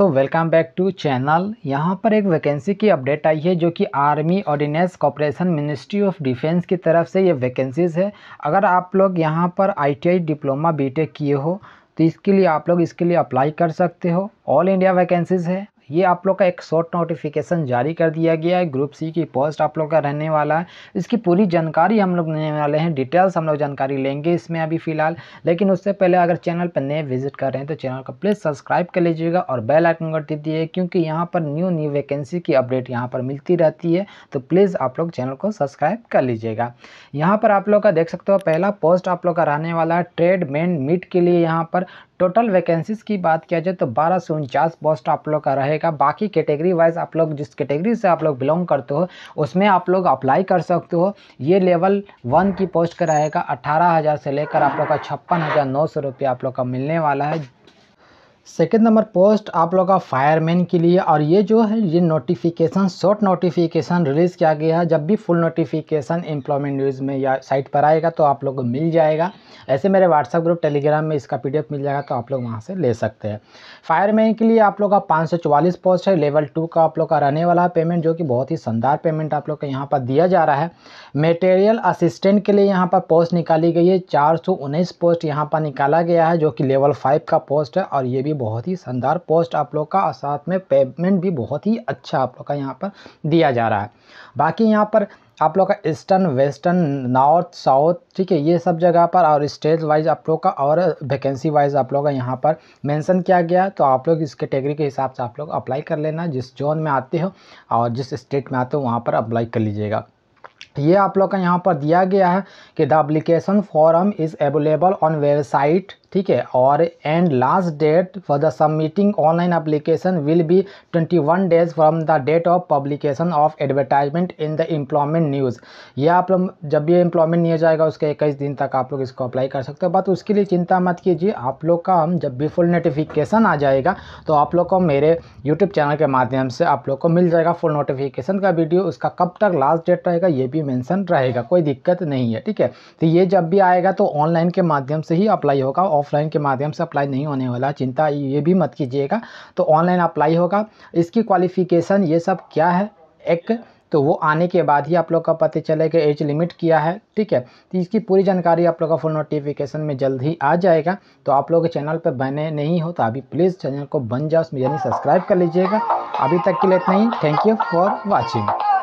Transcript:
दोस्तों welcome back to channel यहाँ पर एक वैकेंसी की अपडेट आई है जो कि army ordnance corporation ministry of defence की तरफ से ये वैकेंसीज़ है अगर आप लोग यहाँ पर आईटीआई डिप्लोमा बीटेक किए हो तो इसके लिए आप लोग इसके लिए अप्लाई कर सकते हो ऑल इंडिया वैकेंसीज़ है ये आप लोग का एक शॉर्ट नोटिफिकेशन जारी कर दिया गया है ग्रुप सी की पोस्ट आप लोग का रहने वाला है इसकी पूरी जानकारी हम लोग लेने वाले हैं डिटेल्स हम लोग जानकारी लेंगे इसमें अभी फ़िलहाल लेकिन उससे पहले अगर चैनल पर नए विजिट कर रहे हैं तो चैनल को प्लीज़ सब्सक्राइब कर लीजिएगा और बेल आइकन कर दीजिए क्योंकि यहाँ पर न्यू न्यू वैकेंसी की अपडेट यहाँ पर मिलती रहती है तो प्लीज़ आप लोग चैनल को सब्सक्राइब कर लीजिएगा यहाँ पर आप लोग का देख सकते हो पहला पोस्ट आप लोग का रहने वाला है ट्रेड मेन मीट के लिए यहाँ पर टोटल वैकेंसीज़ की बात किया जाए तो बारह सौ उनचास पोस्ट आप लोग का रहेगा बाकी कैटेगरी वाइज आप लोग जिस कैटेगरी से आप लोग बिलोंग करते हो उसमें आप लोग अप्लाई कर सकते हो ये लेवल वन की पोस्ट का रहेगा अठारह हज़ार से लेकर आप लोग का छप्पन हज़ार नौ सौ रुपये आप लोग का मिलने वाला है सेकेंड नंबर पोस्ट आप लोग का फायरमैन के लिए और ये जो है ये नोटिफिकेशन शॉर्ट नोटिफिकेशन रिलीज़ किया गया है जब भी फुल नोटिफिकेशन एम्प्लॉयमेंट न्यूज़ में या साइट पर आएगा तो आप लोग को मिल जाएगा ऐसे मेरे व्हाट्सअप ग्रुप टेलीग्राम में इसका पी मिल जाएगा तो आप लोग वहाँ से ले सकते हैं फायरमैन के लिए आप लोग का पाँच पोस्ट है लेवल टू का आप लोग का रहने वाला है पेमेंट जो कि बहुत ही शानदार पेमेंट आप लोग का यहाँ पर दिया जा रहा है मेटेरियल असिस्टेंट के लिए यहाँ पर पोस्ट निकाली गई है चार पोस्ट यहाँ पर निकाला गया है जो कि लेवल फाइव का पोस्ट है और ये भी बहुत ही शानदार पोस्ट आप लोग का और साथ में पेमेंट भी बहुत ही अच्छा आप लोग का यहाँ पर दिया जा रहा है बाकी यहाँ पर आप लोग का ईस्टर्न वेस्टर्न नॉर्थ साउथ ठीक है ये सब जगह पर और स्टेट वाइज आप लोग का और वैकेंसी वाइज आप लोग का यहाँ पर मेंशन किया गया तो आप लोग इस कैटेगरी के हिसाब से आप लोग अप्लाई कर लेना जिस जोन में आते हो और जिस स्टेट में आते हो वहाँ पर अप्लाई कर लीजिएगा ये आप लोग का यहाँ पर दिया गया है कि the application form is available on website ठीक है और and last date for the submitting online application will be 21 days from the date of publication of advertisement in the employment news ये आप लोग जब भी एम्प्लॉयमेंट नहीं जाएगा उसके इक्कीस दिन तक आप लोग इसको अप्लाई कर सकते हो बट उसके लिए चिंता मत कीजिए आप लोग का हम जब भी फुल नोटिफिकेशन आ जाएगा तो आप लोग को मेरे यूट्यूब चैनल के माध्यम से आप लोग को मिल जाएगा फुल नोटिफिकेशन का वीडियो उसका कब तक लास्ट डेट रहेगा ये भी मैंसन रहेगा कोई दिक्कत नहीं है ठीक है तो ये जब भी आएगा तो ऑनलाइन के माध्यम से ही अप्लाई होगा ऑफलाइन के माध्यम से अप्लाई नहीं होने वाला चिंता ये भी मत कीजिएगा तो ऑनलाइन अप्लाई होगा इसकी क्वालिफिकेशन ये सब क्या है एक तो वो आने के बाद ही आप लोग का पता चलेगा एज लिमिट किया है ठीक है तो इसकी पूरी जानकारी आप लोग का फुल नोटिफिकेशन में जल्द ही आ जाएगा तो आप लोग चैनल पर बने नहीं हो तो अभी प्लीज़ चैनल को बन जाओ यानी सब्सक्राइब कर लीजिएगा अभी तक के लिए इतना ही थैंक यू फॉर वॉचिंग